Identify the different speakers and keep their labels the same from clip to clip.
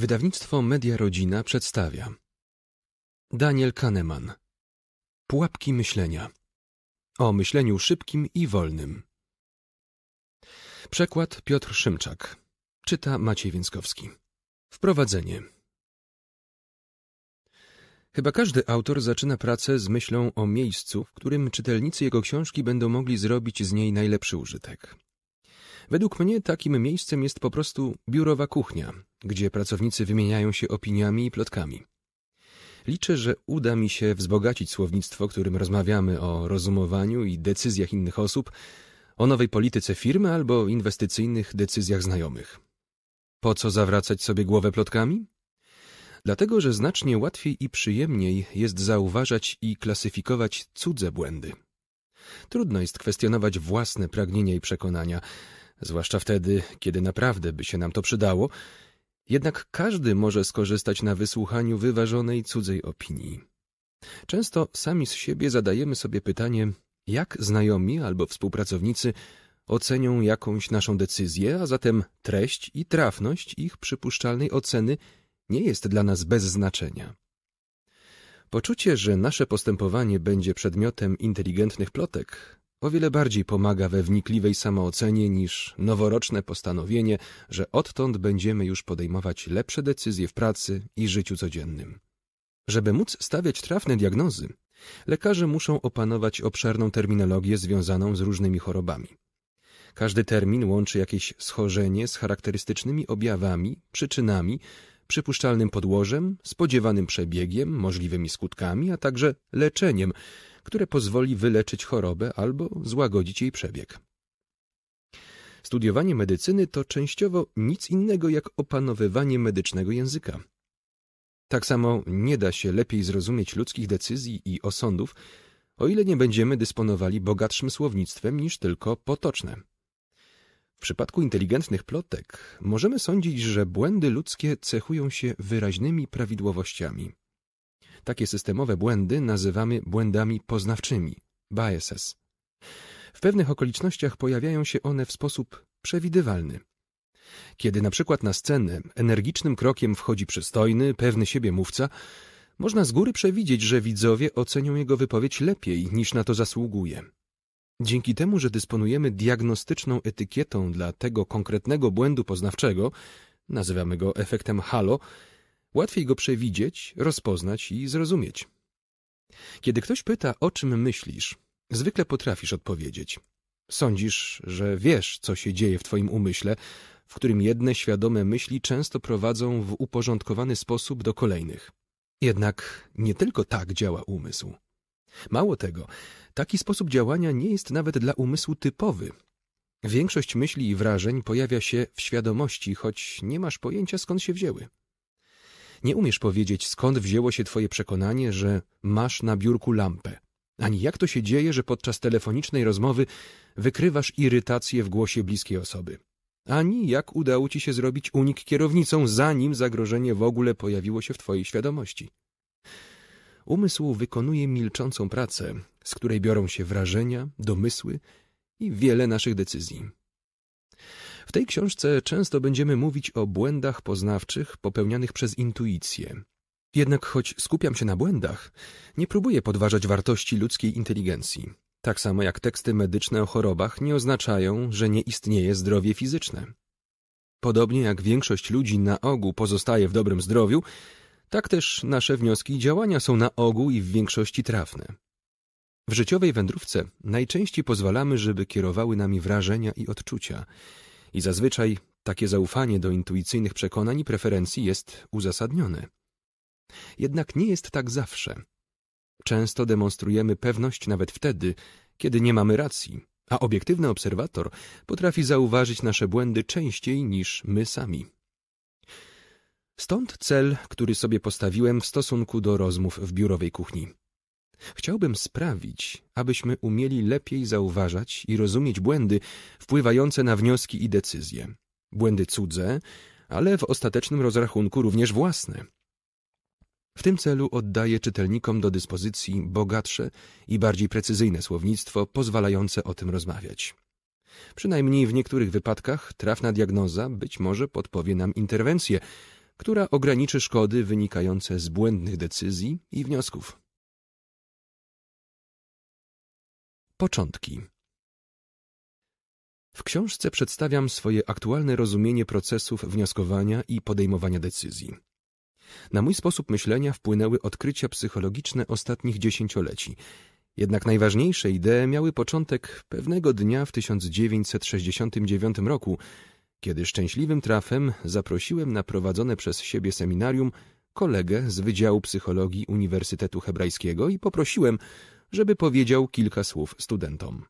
Speaker 1: Wydawnictwo Media Rodzina przedstawia Daniel Kahneman Pułapki myślenia O myśleniu szybkim i wolnym Przekład Piotr Szymczak Czyta Maciej Więckowski Wprowadzenie Chyba każdy autor zaczyna pracę z myślą o miejscu, w którym czytelnicy jego książki będą mogli zrobić z niej najlepszy użytek. Według mnie takim miejscem jest po prostu biurowa kuchnia, gdzie pracownicy wymieniają się opiniami i plotkami. Liczę, że uda mi się wzbogacić słownictwo, którym rozmawiamy o rozumowaniu i decyzjach innych osób, o nowej polityce firmy albo inwestycyjnych decyzjach znajomych. Po co zawracać sobie głowę plotkami? Dlatego, że znacznie łatwiej i przyjemniej jest zauważać i klasyfikować cudze błędy. Trudno jest kwestionować własne pragnienia i przekonania, zwłaszcza wtedy, kiedy naprawdę by się nam to przydało jednak każdy może skorzystać na wysłuchaniu wyważonej cudzej opinii. Często sami z siebie zadajemy sobie pytanie, jak znajomi albo współpracownicy ocenią jakąś naszą decyzję, a zatem treść i trafność ich przypuszczalnej oceny nie jest dla nas bez znaczenia. Poczucie, że nasze postępowanie będzie przedmiotem inteligentnych plotek, o wiele bardziej pomaga we wnikliwej samoocenie niż noworoczne postanowienie, że odtąd będziemy już podejmować lepsze decyzje w pracy i życiu codziennym. Żeby móc stawiać trafne diagnozy, lekarze muszą opanować obszerną terminologię związaną z różnymi chorobami. Każdy termin łączy jakieś schorzenie z charakterystycznymi objawami, przyczynami, przypuszczalnym podłożem, spodziewanym przebiegiem, możliwymi skutkami, a także leczeniem, które pozwoli wyleczyć chorobę albo złagodzić jej przebieg. Studiowanie medycyny to częściowo nic innego jak opanowywanie medycznego języka. Tak samo nie da się lepiej zrozumieć ludzkich decyzji i osądów, o ile nie będziemy dysponowali bogatszym słownictwem niż tylko potoczne. W przypadku inteligentnych plotek możemy sądzić, że błędy ludzkie cechują się wyraźnymi prawidłowościami. Takie systemowe błędy nazywamy błędami poznawczymi, biases. W pewnych okolicznościach pojawiają się one w sposób przewidywalny. Kiedy na przykład na scenę energicznym krokiem wchodzi przystojny, pewny siebie mówca, można z góry przewidzieć, że widzowie ocenią jego wypowiedź lepiej niż na to zasługuje. Dzięki temu, że dysponujemy diagnostyczną etykietą dla tego konkretnego błędu poznawczego, nazywamy go efektem halo, Łatwiej go przewidzieć, rozpoznać i zrozumieć. Kiedy ktoś pyta, o czym myślisz, zwykle potrafisz odpowiedzieć. Sądzisz, że wiesz, co się dzieje w twoim umyśle, w którym jedne świadome myśli często prowadzą w uporządkowany sposób do kolejnych. Jednak nie tylko tak działa umysł. Mało tego, taki sposób działania nie jest nawet dla umysłu typowy. Większość myśli i wrażeń pojawia się w świadomości, choć nie masz pojęcia skąd się wzięły. Nie umiesz powiedzieć, skąd wzięło się twoje przekonanie, że masz na biurku lampę, ani jak to się dzieje, że podczas telefonicznej rozmowy wykrywasz irytację w głosie bliskiej osoby, ani jak udało ci się zrobić unik kierownicą, zanim zagrożenie w ogóle pojawiło się w twojej świadomości. Umysł wykonuje milczącą pracę, z której biorą się wrażenia, domysły i wiele naszych decyzji. W tej książce często będziemy mówić o błędach poznawczych popełnianych przez intuicję. Jednak choć skupiam się na błędach, nie próbuję podważać wartości ludzkiej inteligencji. Tak samo jak teksty medyczne o chorobach nie oznaczają, że nie istnieje zdrowie fizyczne. Podobnie jak większość ludzi na ogół pozostaje w dobrym zdrowiu, tak też nasze wnioski i działania są na ogół i w większości trafne. W życiowej wędrówce najczęściej pozwalamy, żeby kierowały nami wrażenia i odczucia. I zazwyczaj takie zaufanie do intuicyjnych przekonań i preferencji jest uzasadnione. Jednak nie jest tak zawsze. Często demonstrujemy pewność nawet wtedy, kiedy nie mamy racji, a obiektywny obserwator potrafi zauważyć nasze błędy częściej niż my sami. Stąd cel, który sobie postawiłem w stosunku do rozmów w biurowej kuchni. Chciałbym sprawić, abyśmy umieli lepiej zauważać i rozumieć błędy wpływające na wnioski i decyzje. Błędy cudze, ale w ostatecznym rozrachunku również własne. W tym celu oddaję czytelnikom do dyspozycji bogatsze i bardziej precyzyjne słownictwo pozwalające o tym rozmawiać. Przynajmniej w niektórych wypadkach trafna diagnoza być może podpowie nam interwencję, która ograniczy szkody wynikające z błędnych decyzji i wniosków. Początki. W książce przedstawiam swoje aktualne rozumienie procesów wnioskowania i podejmowania decyzji. Na mój sposób myślenia wpłynęły odkrycia psychologiczne ostatnich dziesięcioleci. Jednak najważniejsze idee miały początek pewnego dnia w 1969 roku, kiedy szczęśliwym trafem zaprosiłem na prowadzone przez siebie seminarium kolegę z Wydziału Psychologii Uniwersytetu Hebrajskiego i poprosiłem żeby powiedział kilka słów studentom.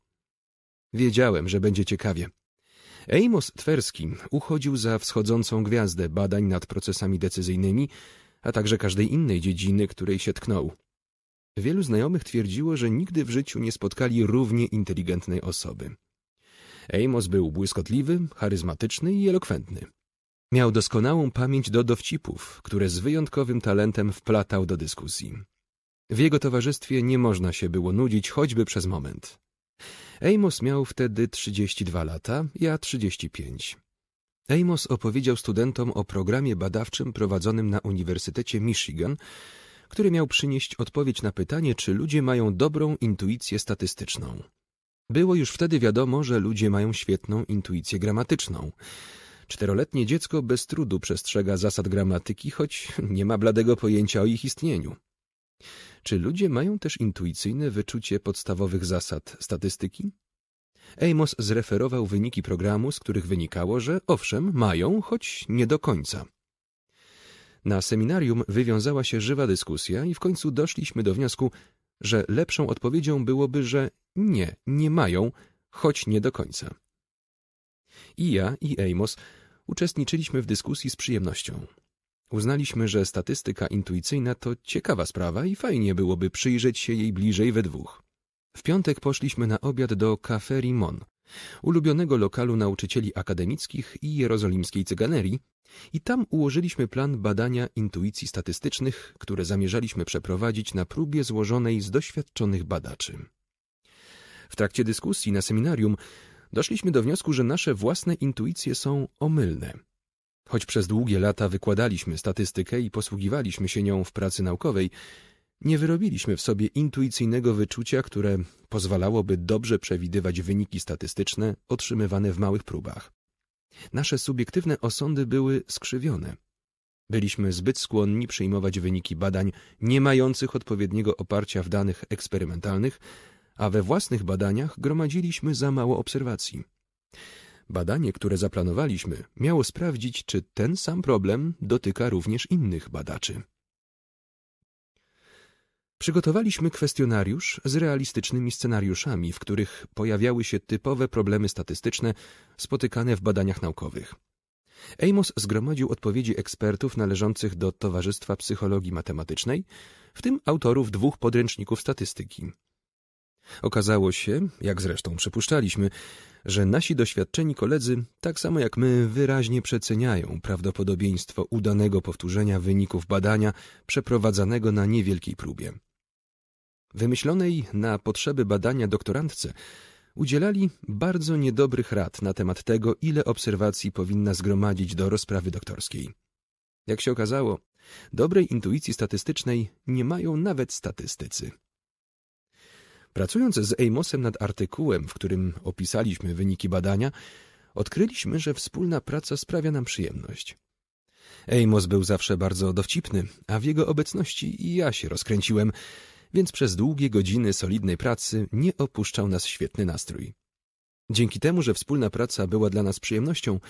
Speaker 1: Wiedziałem, że będzie ciekawie. Amos Twerski uchodził za wschodzącą gwiazdę badań nad procesami decyzyjnymi, a także każdej innej dziedziny, której się tknął. Wielu znajomych twierdziło, że nigdy w życiu nie spotkali równie inteligentnej osoby. Amos był błyskotliwy, charyzmatyczny i elokwentny. Miał doskonałą pamięć do dowcipów, które z wyjątkowym talentem wplatał do dyskusji. W jego towarzystwie nie można się było nudzić choćby przez moment. Amos miał wtedy 32 lata, ja 35. Amos opowiedział studentom o programie badawczym prowadzonym na Uniwersytecie Michigan, który miał przynieść odpowiedź na pytanie, czy ludzie mają dobrą intuicję statystyczną. Było już wtedy wiadomo, że ludzie mają świetną intuicję gramatyczną. Czteroletnie dziecko bez trudu przestrzega zasad gramatyki, choć nie ma bladego pojęcia o ich istnieniu. Czy ludzie mają też intuicyjne wyczucie podstawowych zasad statystyki? Amos zreferował wyniki programu, z których wynikało, że owszem, mają, choć nie do końca. Na seminarium wywiązała się żywa dyskusja i w końcu doszliśmy do wniosku, że lepszą odpowiedzią byłoby, że nie, nie mają, choć nie do końca. I ja, i Amos uczestniczyliśmy w dyskusji z przyjemnością. Uznaliśmy, że statystyka intuicyjna to ciekawa sprawa i fajnie byłoby przyjrzeć się jej bliżej we dwóch. W piątek poszliśmy na obiad do Café Rimon, ulubionego lokalu nauczycieli akademickich i jerozolimskiej cyganerii, i tam ułożyliśmy plan badania intuicji statystycznych, które zamierzaliśmy przeprowadzić na próbie złożonej z doświadczonych badaczy. W trakcie dyskusji na seminarium doszliśmy do wniosku, że nasze własne intuicje są omylne – Choć przez długie lata wykładaliśmy statystykę i posługiwaliśmy się nią w pracy naukowej, nie wyrobiliśmy w sobie intuicyjnego wyczucia, które pozwalałoby dobrze przewidywać wyniki statystyczne otrzymywane w małych próbach. Nasze subiektywne osądy były skrzywione. Byliśmy zbyt skłonni przyjmować wyniki badań nie mających odpowiedniego oparcia w danych eksperymentalnych, a we własnych badaniach gromadziliśmy za mało obserwacji. Badanie, które zaplanowaliśmy, miało sprawdzić, czy ten sam problem dotyka również innych badaczy. Przygotowaliśmy kwestionariusz z realistycznymi scenariuszami, w których pojawiały się typowe problemy statystyczne spotykane w badaniach naukowych. Amos zgromadził odpowiedzi ekspertów należących do Towarzystwa Psychologii Matematycznej, w tym autorów dwóch podręczników statystyki Okazało się, jak zresztą przypuszczaliśmy, że nasi doświadczeni koledzy, tak samo jak my, wyraźnie przeceniają prawdopodobieństwo udanego powtórzenia wyników badania przeprowadzanego na niewielkiej próbie. Wymyślonej na potrzeby badania doktorantce udzielali bardzo niedobrych rad na temat tego, ile obserwacji powinna zgromadzić do rozprawy doktorskiej. Jak się okazało, dobrej intuicji statystycznej nie mają nawet statystycy. Pracując z Amosem nad artykułem, w którym opisaliśmy wyniki badania, odkryliśmy, że wspólna praca sprawia nam przyjemność. Amos był zawsze bardzo dowcipny, a w jego obecności i ja się rozkręciłem, więc przez długie godziny solidnej pracy nie opuszczał nas świetny nastrój. Dzięki temu, że wspólna praca była dla nas przyjemnością,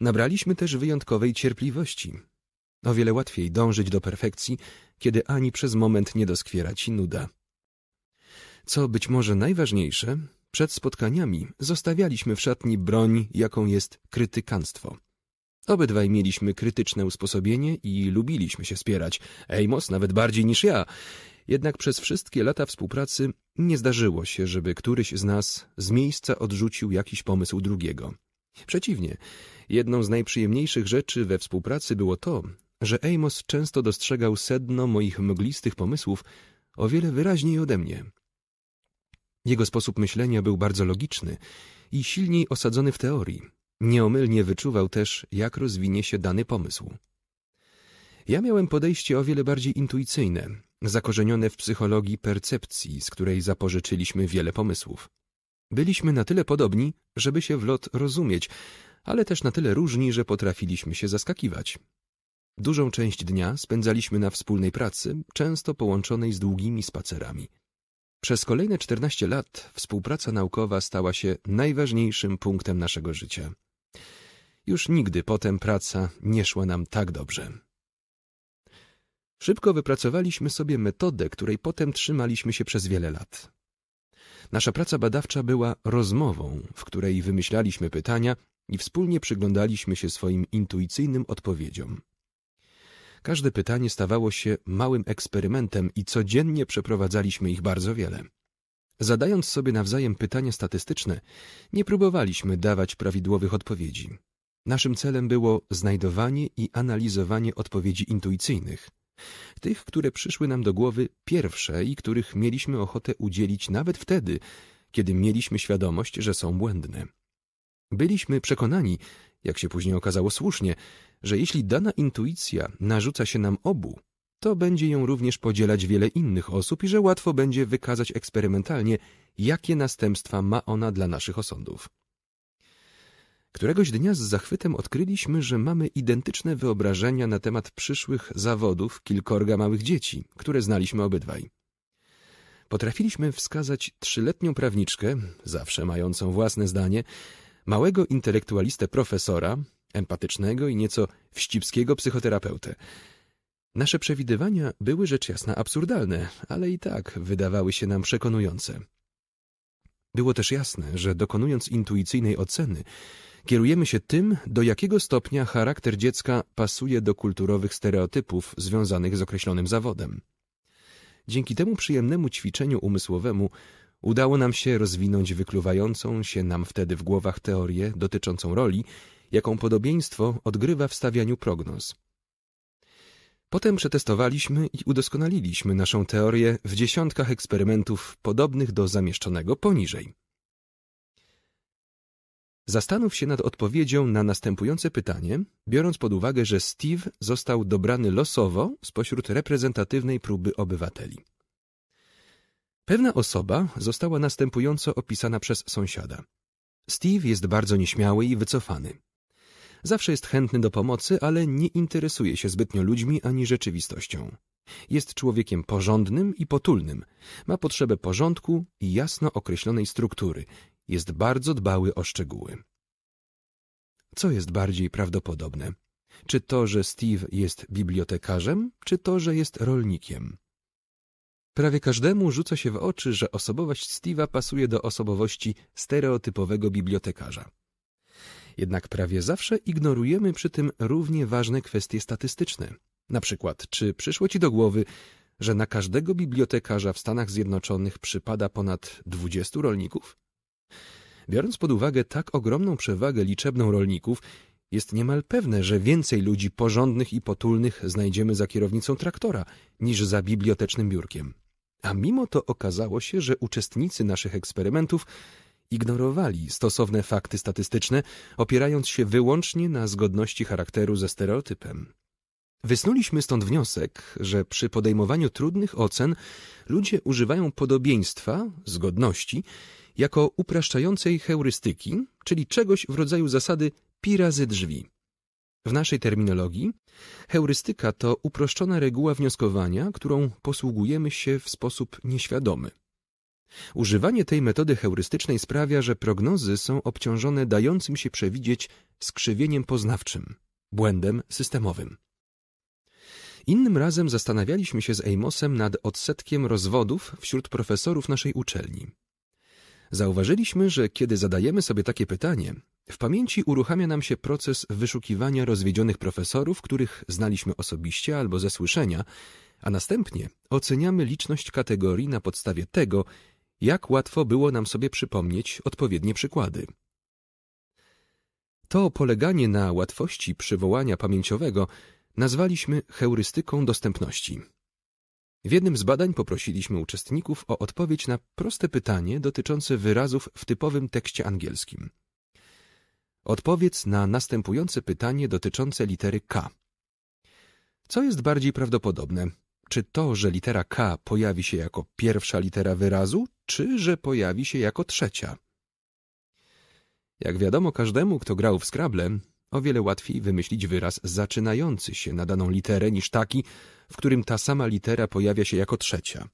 Speaker 1: nabraliśmy też wyjątkowej cierpliwości. O wiele łatwiej dążyć do perfekcji, kiedy ani przez moment nie doskwiera ci nuda. Co być może najważniejsze, przed spotkaniami zostawialiśmy w szatni broń, jaką jest krytykanstwo. Obydwaj mieliśmy krytyczne usposobienie i lubiliśmy się spierać. Amos nawet bardziej niż ja. Jednak przez wszystkie lata współpracy nie zdarzyło się, żeby któryś z nas z miejsca odrzucił jakiś pomysł drugiego. Przeciwnie, jedną z najprzyjemniejszych rzeczy we współpracy było to, że Amos często dostrzegał sedno moich mglistych pomysłów o wiele wyraźniej ode mnie. Jego sposób myślenia był bardzo logiczny i silniej osadzony w teorii. Nieomylnie wyczuwał też, jak rozwinie się dany pomysł. Ja miałem podejście o wiele bardziej intuicyjne, zakorzenione w psychologii percepcji, z której zapożyczyliśmy wiele pomysłów. Byliśmy na tyle podobni, żeby się w lot rozumieć, ale też na tyle różni, że potrafiliśmy się zaskakiwać. Dużą część dnia spędzaliśmy na wspólnej pracy, często połączonej z długimi spacerami. Przez kolejne 14 lat współpraca naukowa stała się najważniejszym punktem naszego życia. Już nigdy potem praca nie szła nam tak dobrze. Szybko wypracowaliśmy sobie metodę, której potem trzymaliśmy się przez wiele lat. Nasza praca badawcza była rozmową, w której wymyślaliśmy pytania i wspólnie przyglądaliśmy się swoim intuicyjnym odpowiedziom. Każde pytanie stawało się małym eksperymentem i codziennie przeprowadzaliśmy ich bardzo wiele. Zadając sobie nawzajem pytania statystyczne, nie próbowaliśmy dawać prawidłowych odpowiedzi. Naszym celem było znajdowanie i analizowanie odpowiedzi intuicyjnych, tych, które przyszły nam do głowy pierwsze i których mieliśmy ochotę udzielić nawet wtedy, kiedy mieliśmy świadomość, że są błędne. Byliśmy przekonani, jak się później okazało słusznie, że jeśli dana intuicja narzuca się nam obu, to będzie ją również podzielać wiele innych osób i że łatwo będzie wykazać eksperymentalnie, jakie następstwa ma ona dla naszych osądów. Któregoś dnia z zachwytem odkryliśmy, że mamy identyczne wyobrażenia na temat przyszłych zawodów kilkorga małych dzieci, które znaliśmy obydwaj. Potrafiliśmy wskazać trzyletnią prawniczkę, zawsze mającą własne zdanie, Małego intelektualistę profesora, empatycznego i nieco wścibskiego psychoterapeutę. Nasze przewidywania były rzecz jasna absurdalne, ale i tak wydawały się nam przekonujące. Było też jasne, że dokonując intuicyjnej oceny, kierujemy się tym, do jakiego stopnia charakter dziecka pasuje do kulturowych stereotypów związanych z określonym zawodem. Dzięki temu przyjemnemu ćwiczeniu umysłowemu udało nam się rozwinąć wykluwającą się nam wtedy w głowach teorię dotyczącą roli, jaką podobieństwo odgrywa w stawianiu prognoz. Potem przetestowaliśmy i udoskonaliliśmy naszą teorię w dziesiątkach eksperymentów podobnych do zamieszczonego poniżej. Zastanów się nad odpowiedzią na następujące pytanie, biorąc pod uwagę, że Steve został dobrany losowo spośród reprezentatywnej próby obywateli. Pewna osoba została następująco opisana przez sąsiada. Steve jest bardzo nieśmiały i wycofany. Zawsze jest chętny do pomocy, ale nie interesuje się zbytnio ludźmi ani rzeczywistością. Jest człowiekiem porządnym i potulnym, ma potrzebę porządku i jasno określonej struktury, jest bardzo dbały o szczegóły. Co jest bardziej prawdopodobne? Czy to, że Steve jest bibliotekarzem, czy to, że jest rolnikiem? Prawie każdemu rzuca się w oczy, że osobowość Steve'a pasuje do osobowości stereotypowego bibliotekarza. Jednak prawie zawsze ignorujemy przy tym równie ważne kwestie statystyczne. Na przykład, czy przyszło ci do głowy, że na każdego bibliotekarza w Stanach Zjednoczonych przypada ponad 20 rolników? Biorąc pod uwagę tak ogromną przewagę liczebną rolników, jest niemal pewne, że więcej ludzi porządnych i potulnych znajdziemy za kierownicą traktora niż za bibliotecznym biurkiem. A mimo to okazało się, że uczestnicy naszych eksperymentów ignorowali stosowne fakty statystyczne, opierając się wyłącznie na zgodności charakteru ze stereotypem. Wysnuliśmy stąd wniosek, że przy podejmowaniu trudnych ocen ludzie używają podobieństwa, zgodności, jako upraszczającej heurystyki, czyli czegoś w rodzaju zasady pi razy drzwi. W naszej terminologii heurystyka to uproszczona reguła wnioskowania, którą posługujemy się w sposób nieświadomy. Używanie tej metody heurystycznej sprawia, że prognozy są obciążone dającym się przewidzieć skrzywieniem poznawczym, błędem systemowym. Innym razem zastanawialiśmy się z Amosem nad odsetkiem rozwodów wśród profesorów naszej uczelni. Zauważyliśmy, że kiedy zadajemy sobie takie pytanie, w pamięci uruchamia nam się proces wyszukiwania rozwiedzionych profesorów, których znaliśmy osobiście albo ze słyszenia, a następnie oceniamy liczność kategorii na podstawie tego, jak łatwo było nam sobie przypomnieć odpowiednie przykłady. To poleganie na łatwości przywołania pamięciowego nazwaliśmy heurystyką dostępności. W jednym z badań poprosiliśmy uczestników o odpowiedź na proste pytanie dotyczące wyrazów w typowym tekście angielskim. Odpowiedz na następujące pytanie dotyczące litery K. Co jest bardziej prawdopodobne? Czy to, że litera K pojawi się jako pierwsza litera wyrazu, czy że pojawi się jako trzecia? Jak wiadomo każdemu, kto grał w Scrabble, o wiele łatwiej wymyślić wyraz zaczynający się na daną literę niż taki, w którym ta sama litera pojawia się jako trzecia.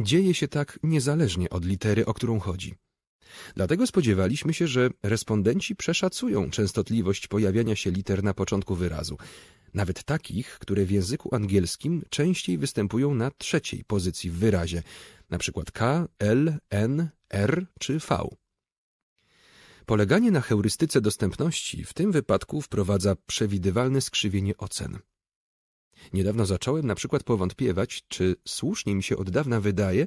Speaker 1: Dzieje się tak niezależnie od litery, o którą chodzi. Dlatego spodziewaliśmy się, że respondenci przeszacują częstotliwość pojawiania się liter na początku wyrazu, nawet takich, które w języku angielskim częściej występują na trzeciej pozycji w wyrazie, np. K, L, N, R czy V. Poleganie na heurystyce dostępności w tym wypadku wprowadza przewidywalne skrzywienie ocen. Niedawno zacząłem na przykład powątpiewać, czy słusznie mi się od dawna wydaje,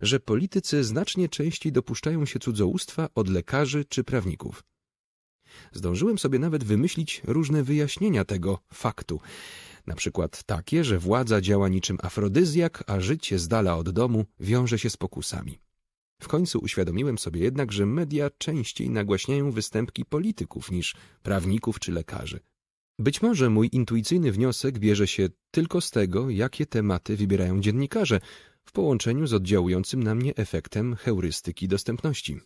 Speaker 1: że politycy znacznie częściej dopuszczają się cudzołóstwa od lekarzy czy prawników. Zdążyłem sobie nawet wymyślić różne wyjaśnienia tego faktu. Na przykład takie, że władza działa niczym afrodyzjak, a życie z dala od domu wiąże się z pokusami. W końcu uświadomiłem sobie jednak, że media częściej nagłaśniają występki polityków niż prawników czy lekarzy. Być może mój intuicyjny wniosek bierze się tylko z tego, jakie tematy wybierają dziennikarze w połączeniu z oddziałującym na mnie efektem heurystyki dostępności.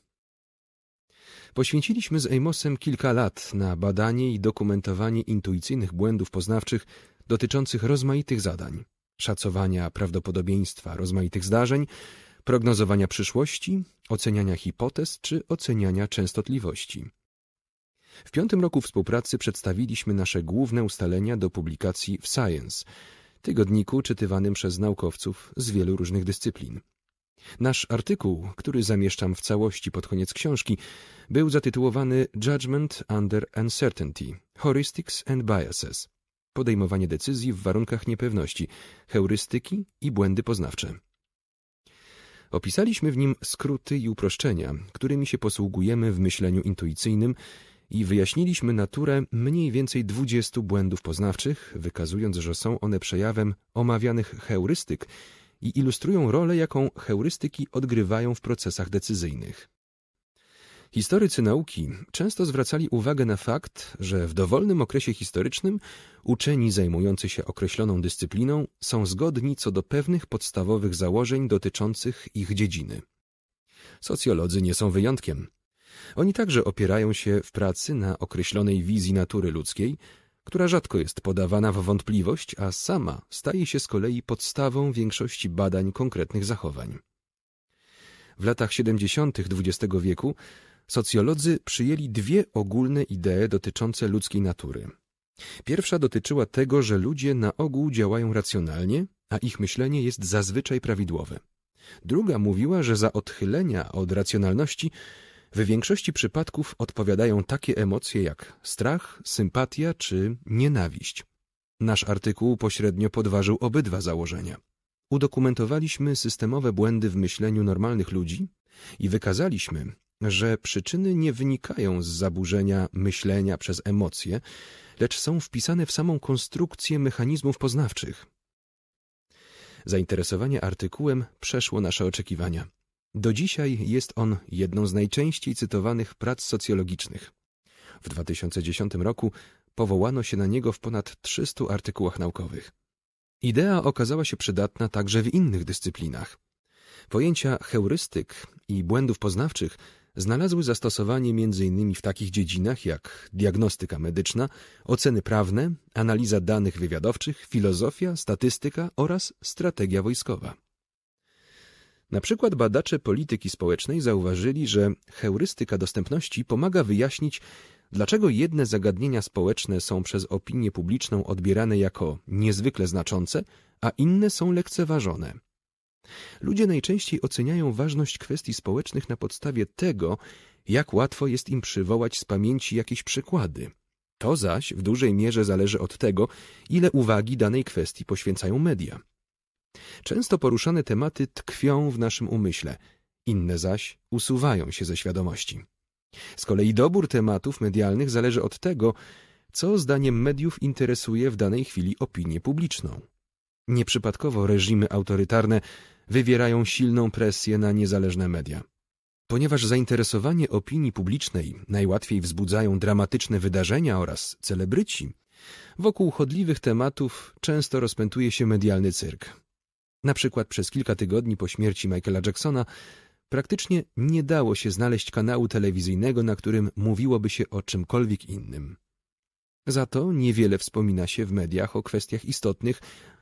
Speaker 1: Poświęciliśmy z Amosem kilka lat na badanie i dokumentowanie intuicyjnych błędów poznawczych dotyczących rozmaitych zadań, szacowania prawdopodobieństwa rozmaitych zdarzeń, prognozowania przyszłości, oceniania hipotez czy oceniania częstotliwości. W piątym roku współpracy przedstawiliśmy nasze główne ustalenia do publikacji w Science, tygodniku czytywanym przez naukowców z wielu różnych dyscyplin. Nasz artykuł, który zamieszczam w całości pod koniec książki, był zatytułowany Judgment under Uncertainty – Heuristics and Biases – Podejmowanie decyzji w warunkach niepewności, heurystyki i błędy poznawcze. Opisaliśmy w nim skróty i uproszczenia, którymi się posługujemy w myśleniu intuicyjnym i wyjaśniliśmy naturę mniej więcej dwudziestu błędów poznawczych, wykazując, że są one przejawem omawianych heurystyk i ilustrują rolę, jaką heurystyki odgrywają w procesach decyzyjnych. Historycy nauki często zwracali uwagę na fakt, że w dowolnym okresie historycznym uczeni zajmujący się określoną dyscypliną są zgodni co do pewnych podstawowych założeń dotyczących ich dziedziny. Socjolodzy nie są wyjątkiem. Oni także opierają się w pracy na określonej wizji natury ludzkiej, która rzadko jest podawana w wątpliwość, a sama staje się z kolei podstawą większości badań konkretnych zachowań. W latach 70. XX wieku Socjolodzy przyjęli dwie ogólne idee dotyczące ludzkiej natury. Pierwsza dotyczyła tego, że ludzie na ogół działają racjonalnie, a ich myślenie jest zazwyczaj prawidłowe. Druga mówiła, że za odchylenia od racjonalności w większości przypadków odpowiadają takie emocje jak strach, sympatia czy nienawiść. Nasz artykuł pośrednio podważył obydwa założenia. Udokumentowaliśmy systemowe błędy w myśleniu normalnych ludzi i wykazaliśmy, że przyczyny nie wynikają z zaburzenia myślenia przez emocje, lecz są wpisane w samą konstrukcję mechanizmów poznawczych. Zainteresowanie artykułem przeszło nasze oczekiwania. Do dzisiaj jest on jedną z najczęściej cytowanych prac socjologicznych. W 2010 roku powołano się na niego w ponad 300 artykułach naukowych. Idea okazała się przydatna także w innych dyscyplinach. Pojęcia heurystyk i błędów poznawczych znalazły zastosowanie m.in. w takich dziedzinach jak diagnostyka medyczna, oceny prawne, analiza danych wywiadowczych, filozofia, statystyka oraz strategia wojskowa. Na przykład badacze polityki społecznej zauważyli, że heurystyka dostępności pomaga wyjaśnić, dlaczego jedne zagadnienia społeczne są przez opinię publiczną odbierane jako niezwykle znaczące, a inne są lekceważone – Ludzie najczęściej oceniają ważność kwestii społecznych na podstawie tego, jak łatwo jest im przywołać z pamięci jakieś przykłady. To zaś w dużej mierze zależy od tego, ile uwagi danej kwestii poświęcają media. Często poruszane tematy tkwią w naszym umyśle, inne zaś usuwają się ze świadomości. Z kolei dobór tematów medialnych zależy od tego, co zdaniem mediów interesuje w danej chwili opinię publiczną. Nieprzypadkowo reżimy autorytarne wywierają silną presję na niezależne media. Ponieważ zainteresowanie opinii publicznej najłatwiej wzbudzają dramatyczne wydarzenia oraz celebryci, wokół chodliwych tematów często rozpętuje się medialny cyrk. Na przykład przez kilka tygodni po śmierci Michaela Jacksona praktycznie nie dało się znaleźć kanału telewizyjnego, na którym mówiłoby się o czymkolwiek innym. Za to niewiele wspomina się w mediach o kwestiach istotnych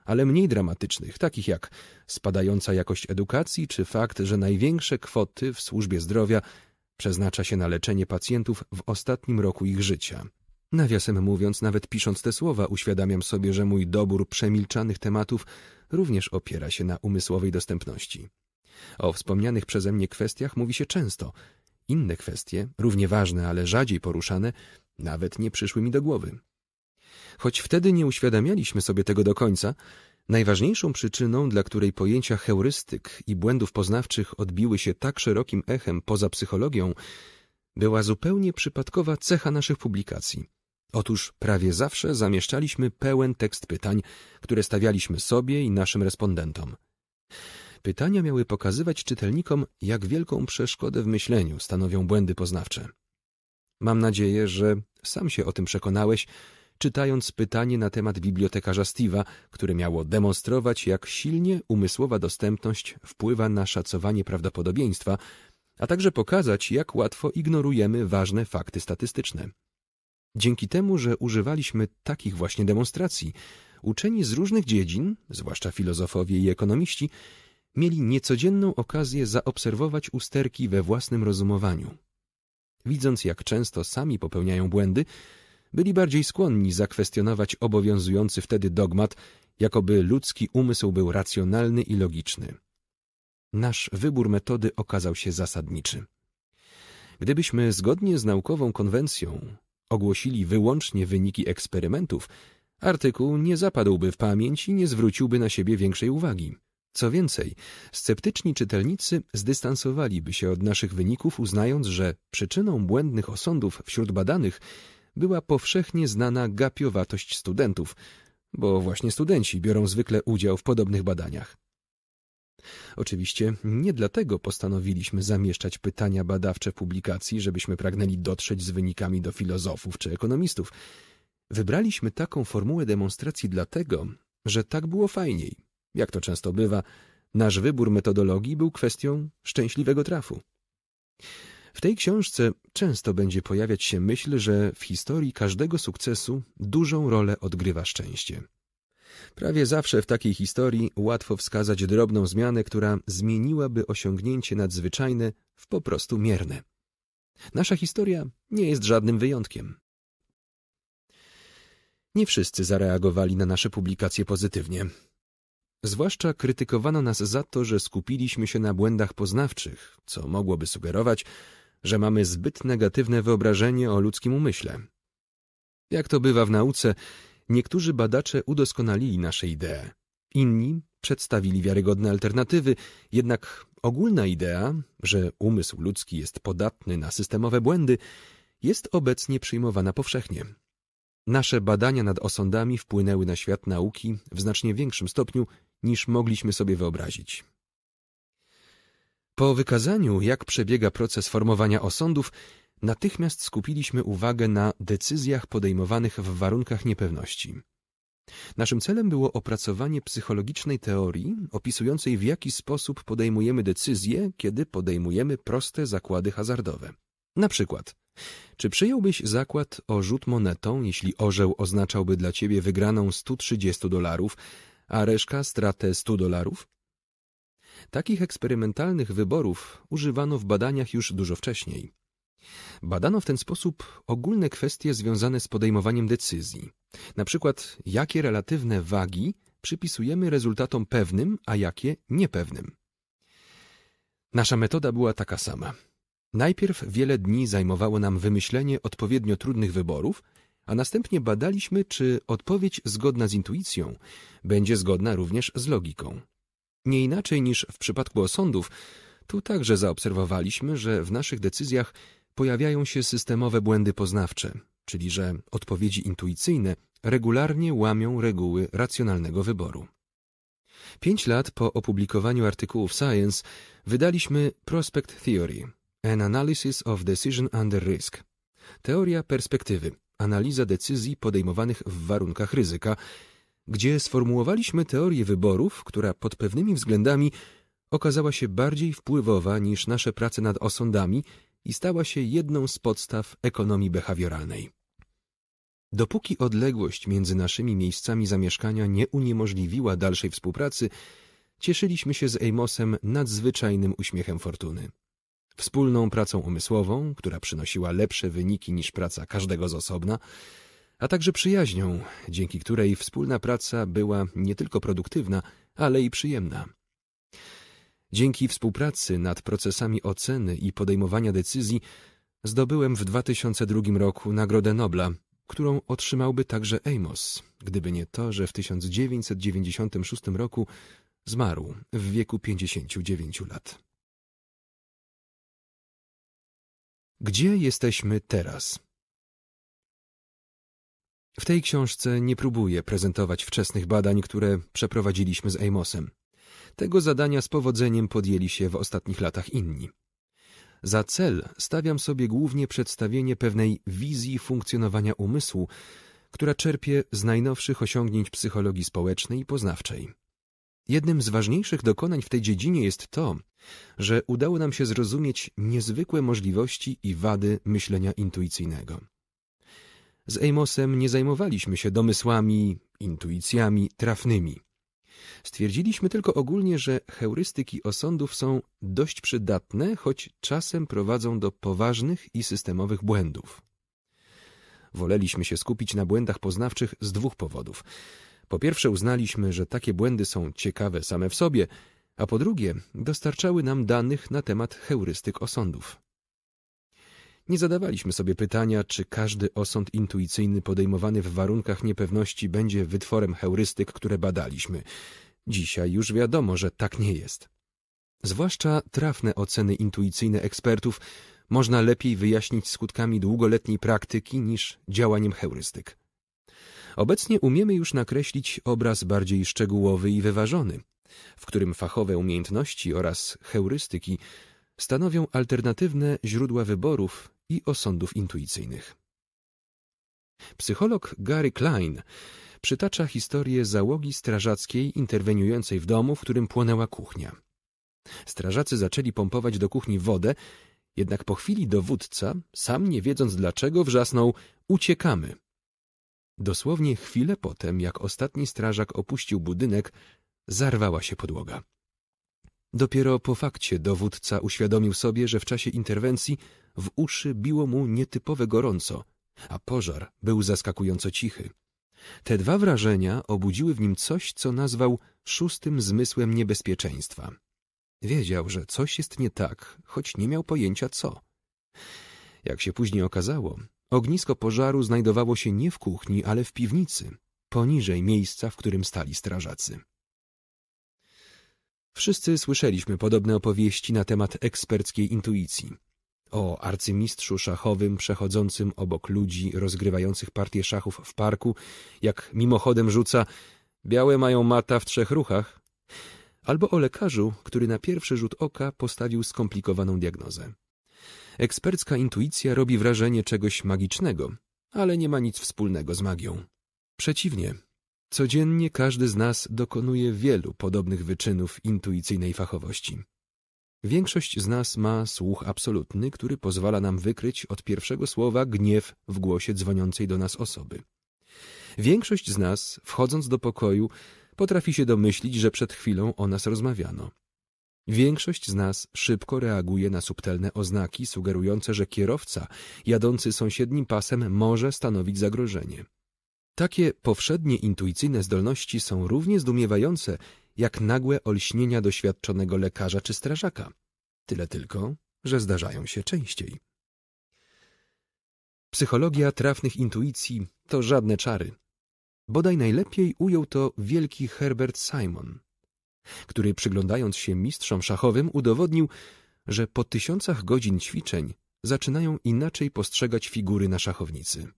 Speaker 1: ale mniej dramatycznych, takich jak spadająca jakość edukacji czy fakt, że największe kwoty w służbie zdrowia przeznacza się na leczenie pacjentów w ostatnim roku ich życia. Nawiasem mówiąc, nawet pisząc te słowa, uświadamiam sobie, że mój dobór przemilczanych tematów również opiera się na umysłowej dostępności. O wspomnianych przeze mnie kwestiach mówi się często. Inne kwestie, równie ważne, ale rzadziej poruszane, nawet nie przyszły mi do głowy. Choć wtedy nie uświadamialiśmy sobie tego do końca, najważniejszą przyczyną, dla której pojęcia heurystyk i błędów poznawczych odbiły się tak szerokim echem poza psychologią, była zupełnie przypadkowa cecha naszych publikacji. Otóż prawie zawsze zamieszczaliśmy pełen tekst pytań, które stawialiśmy sobie i naszym respondentom. Pytania miały pokazywać czytelnikom, jak wielką przeszkodę w myśleniu stanowią błędy poznawcze. Mam nadzieję, że sam się o tym przekonałeś, czytając pytanie na temat bibliotekarza Steve'a, które miało demonstrować, jak silnie umysłowa dostępność wpływa na szacowanie prawdopodobieństwa, a także pokazać, jak łatwo ignorujemy ważne fakty statystyczne. Dzięki temu, że używaliśmy takich właśnie demonstracji, uczeni z różnych dziedzin, zwłaszcza filozofowie i ekonomiści, mieli niecodzienną okazję zaobserwować usterki we własnym rozumowaniu. Widząc, jak często sami popełniają błędy, byli bardziej skłonni zakwestionować obowiązujący wtedy dogmat, jakoby ludzki umysł był racjonalny i logiczny. Nasz wybór metody okazał się zasadniczy. Gdybyśmy zgodnie z naukową konwencją ogłosili wyłącznie wyniki eksperymentów, artykuł nie zapadłby w pamięć i nie zwróciłby na siebie większej uwagi. Co więcej, sceptyczni czytelnicy zdystansowaliby się od naszych wyników, uznając, że przyczyną błędnych osądów wśród badanych była powszechnie znana gapiowatość studentów, bo właśnie studenci biorą zwykle udział w podobnych badaniach. Oczywiście nie dlatego postanowiliśmy zamieszczać pytania badawcze publikacji, żebyśmy pragnęli dotrzeć z wynikami do filozofów czy ekonomistów. Wybraliśmy taką formułę demonstracji dlatego, że tak było fajniej. Jak to często bywa, nasz wybór metodologii był kwestią szczęśliwego trafu. W tej książce często będzie pojawiać się myśl, że w historii każdego sukcesu dużą rolę odgrywa szczęście. Prawie zawsze w takiej historii łatwo wskazać drobną zmianę, która zmieniłaby osiągnięcie nadzwyczajne w po prostu mierne. Nasza historia nie jest żadnym wyjątkiem. Nie wszyscy zareagowali na nasze publikacje pozytywnie. Zwłaszcza krytykowano nas za to, że skupiliśmy się na błędach poznawczych, co mogłoby sugerować, że mamy zbyt negatywne wyobrażenie o ludzkim umyśle. Jak to bywa w nauce, niektórzy badacze udoskonalili nasze idee, inni przedstawili wiarygodne alternatywy, jednak ogólna idea, że umysł ludzki jest podatny na systemowe błędy, jest obecnie przyjmowana powszechnie. Nasze badania nad osądami wpłynęły na świat nauki w znacznie większym stopniu niż mogliśmy sobie wyobrazić. Po wykazaniu, jak przebiega proces formowania osądów, natychmiast skupiliśmy uwagę na decyzjach podejmowanych w warunkach niepewności. Naszym celem było opracowanie psychologicznej teorii opisującej, w jaki sposób podejmujemy decyzje, kiedy podejmujemy proste zakłady hazardowe. Na przykład, czy przyjąłbyś zakład o rzut monetą, jeśli orzeł oznaczałby dla ciebie wygraną 130 dolarów, a reszka stratę 100 dolarów? Takich eksperymentalnych wyborów używano w badaniach już dużo wcześniej. Badano w ten sposób ogólne kwestie związane z podejmowaniem decyzji, na przykład jakie relatywne wagi przypisujemy rezultatom pewnym, a jakie niepewnym. Nasza metoda była taka sama. Najpierw wiele dni zajmowało nam wymyślenie odpowiednio trudnych wyborów, a następnie badaliśmy, czy odpowiedź zgodna z intuicją będzie zgodna również z logiką. Nie inaczej niż w przypadku osądów, tu także zaobserwowaliśmy, że w naszych decyzjach pojawiają się systemowe błędy poznawcze, czyli że odpowiedzi intuicyjne regularnie łamią reguły racjonalnego wyboru. Pięć lat po opublikowaniu artykułów Science wydaliśmy Prospect Theory – An Analysis of Decision Under Risk. Teoria perspektywy, analiza decyzji podejmowanych w warunkach ryzyka, gdzie sformułowaliśmy teorię wyborów, która pod pewnymi względami okazała się bardziej wpływowa niż nasze prace nad osądami i stała się jedną z podstaw ekonomii behawioralnej. Dopóki odległość między naszymi miejscami zamieszkania nie uniemożliwiła dalszej współpracy, cieszyliśmy się z Amosem nadzwyczajnym uśmiechem fortuny. Wspólną pracą umysłową, która przynosiła lepsze wyniki niż praca każdego z osobna, a także przyjaźnią, dzięki której wspólna praca była nie tylko produktywna, ale i przyjemna. Dzięki współpracy nad procesami oceny i podejmowania decyzji zdobyłem w 2002 roku Nagrodę Nobla, którą otrzymałby także Amos, gdyby nie to, że w 1996 roku zmarł w wieku 59 lat. Gdzie jesteśmy teraz? W tej książce nie próbuję prezentować wczesnych badań, które przeprowadziliśmy z Amosem. Tego zadania z powodzeniem podjęli się w ostatnich latach inni. Za cel stawiam sobie głównie przedstawienie pewnej wizji funkcjonowania umysłu, która czerpie z najnowszych osiągnięć psychologii społecznej i poznawczej. Jednym z ważniejszych dokonań w tej dziedzinie jest to, że udało nam się zrozumieć niezwykłe możliwości i wady myślenia intuicyjnego. Z Amosem nie zajmowaliśmy się domysłami, intuicjami trafnymi. Stwierdziliśmy tylko ogólnie, że heurystyki osądów są dość przydatne, choć czasem prowadzą do poważnych i systemowych błędów. Woleliśmy się skupić na błędach poznawczych z dwóch powodów. Po pierwsze uznaliśmy, że takie błędy są ciekawe same w sobie, a po drugie dostarczały nam danych na temat heurystyk osądów. Nie zadawaliśmy sobie pytania, czy każdy osąd intuicyjny podejmowany w warunkach niepewności będzie wytworem heurystyk, które badaliśmy. Dzisiaj już wiadomo, że tak nie jest. Zwłaszcza trafne oceny intuicyjne ekspertów można lepiej wyjaśnić skutkami długoletniej praktyki niż działaniem heurystyk. Obecnie umiemy już nakreślić obraz bardziej szczegółowy i wyważony, w którym fachowe umiejętności oraz heurystyki stanowią alternatywne źródła wyborów i osądów intuicyjnych. Psycholog Gary Klein przytacza historię załogi strażackiej interweniującej w domu, w którym płonęła kuchnia. Strażacy zaczęli pompować do kuchni wodę, jednak po chwili dowódca, sam nie wiedząc dlaczego, wrzasnął – uciekamy. Dosłownie chwilę potem, jak ostatni strażak opuścił budynek, zarwała się podłoga. Dopiero po fakcie dowódca uświadomił sobie, że w czasie interwencji w uszy biło mu nietypowe gorąco, a pożar był zaskakująco cichy. Te dwa wrażenia obudziły w nim coś, co nazwał szóstym zmysłem niebezpieczeństwa. Wiedział, że coś jest nie tak, choć nie miał pojęcia co. Jak się później okazało, ognisko pożaru znajdowało się nie w kuchni, ale w piwnicy, poniżej miejsca, w którym stali strażacy. Wszyscy słyszeliśmy podobne opowieści na temat eksperckiej intuicji. O arcymistrzu szachowym przechodzącym obok ludzi rozgrywających partię szachów w parku, jak mimochodem rzuca białe mają mata w trzech ruchach, albo o lekarzu, który na pierwszy rzut oka postawił skomplikowaną diagnozę. Ekspercka intuicja robi wrażenie czegoś magicznego, ale nie ma nic wspólnego z magią. Przeciwnie, Codziennie każdy z nas dokonuje wielu podobnych wyczynów intuicyjnej fachowości. Większość z nas ma słuch absolutny, który pozwala nam wykryć od pierwszego słowa gniew w głosie dzwoniącej do nas osoby. Większość z nas, wchodząc do pokoju, potrafi się domyślić, że przed chwilą o nas rozmawiano. Większość z nas szybko reaguje na subtelne oznaki sugerujące, że kierowca jadący sąsiednim pasem może stanowić zagrożenie. Takie powszednie intuicyjne zdolności są równie zdumiewające, jak nagłe olśnienia doświadczonego lekarza czy strażaka. Tyle tylko, że zdarzają się częściej. Psychologia trafnych intuicji to żadne czary. Bodaj najlepiej ujął to wielki Herbert Simon, który przyglądając się mistrzom szachowym udowodnił, że po tysiącach godzin ćwiczeń zaczynają inaczej postrzegać figury na szachownicy.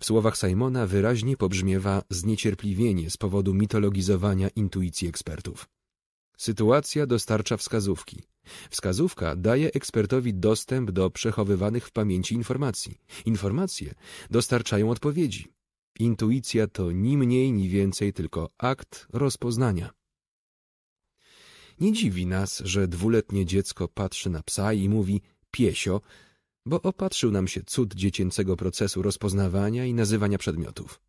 Speaker 1: W słowach Simona wyraźnie pobrzmiewa zniecierpliwienie z powodu mitologizowania intuicji ekspertów. Sytuacja dostarcza wskazówki. Wskazówka daje ekspertowi dostęp do przechowywanych w pamięci informacji. Informacje dostarczają odpowiedzi. Intuicja to ni mniej, ni więcej tylko akt rozpoznania. Nie dziwi nas, że dwuletnie dziecko patrzy na psa i mówi piesio, bo opatrzył nam się cud dziecięcego procesu rozpoznawania i nazywania przedmiotów.